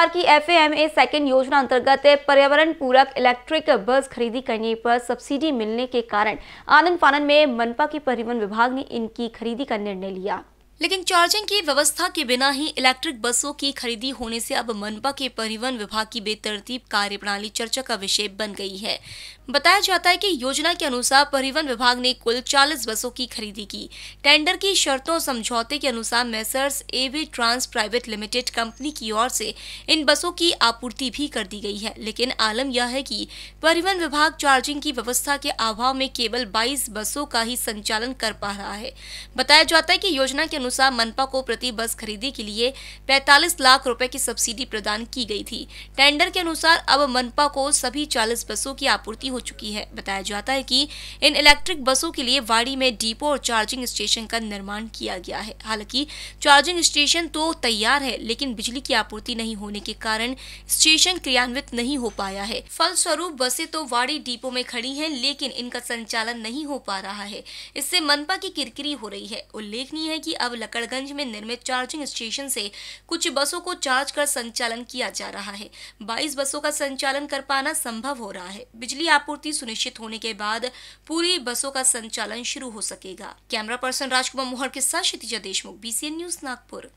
सरकार की F M A second योजना अंतर्गत पर्यावरण पूरक इलेक्ट्रिक बस खरीदी करने पर सब्सिडी मिलने के कारण आनंद फानंद में मनपा के परिवहन विभाग ने इनकी खरीदी का निर्णय लिया लेकिन चार्जिंग की व्यवस्था के बिना ही इलेक्ट्रिक बसों की खरीदी होने से अब मनपा के परिवहन विभाग की बेतरतीब कार्यप्रणाली चर्चा का विषय बन गई है बताया जाता है कि योजना के अनुसार परिवहन विभाग ने कुल 40 बसों की खरीदी की टेंडर की शर्तों समझौते के अनुसार Messrs AV Trans private limited company की ओर से इन बसों की आपूर्ति भी कर दी गई है लेकिन आलम यह है कि परिवहन विभाग चार्जिंग की व्यवस्था के अभाव में केवल बाईस बसों का ही संचालन कर पा रहा है बताया जाता है की योजना के अनुसार मनपा को प्रति बस खरीदी के लिए 45 लाख रुपए की सब्सिडी प्रदान की गई थी टेंडर के अनुसार अब मनपा को सभी 40 बसों की आपूर्ति हो चुकी है बताया जाता है कि इन इलेक्ट्रिक बसों के लिए वाड़ी में डिपो और चार्जिंग स्टेशन का निर्माण किया गया है हालांकि चार्जिंग स्टेशन तो तैयार है लेकिन बिजली की आपूर्ति नहीं होने के कारण स्टेशन क्रियान्वित नहीं हो पाया है फलस्वरूप बसे तो वाड़ी डिपो में खड़ी है लेकिन इनका संचालन नहीं हो पा रहा है इससे मनपा की किरकिरी हो रही है उल्लेखनीय है कि अब लकड़गंज में निर्मित चार्जिंग स्टेशन से कुछ बसों को चार्ज कर संचालन किया जा रहा है बाईस बसों का संचालन कर पाना संभव हो रहा है बिजली आपूर्ति सुनिश्चित होने के बाद पूरी बसों का संचालन शुरू हो सकेगा कैमरा पर्सन राजकुमार मोहर के साथ क्षितिजा देशमुख बीसीएन न्यूज नागपुर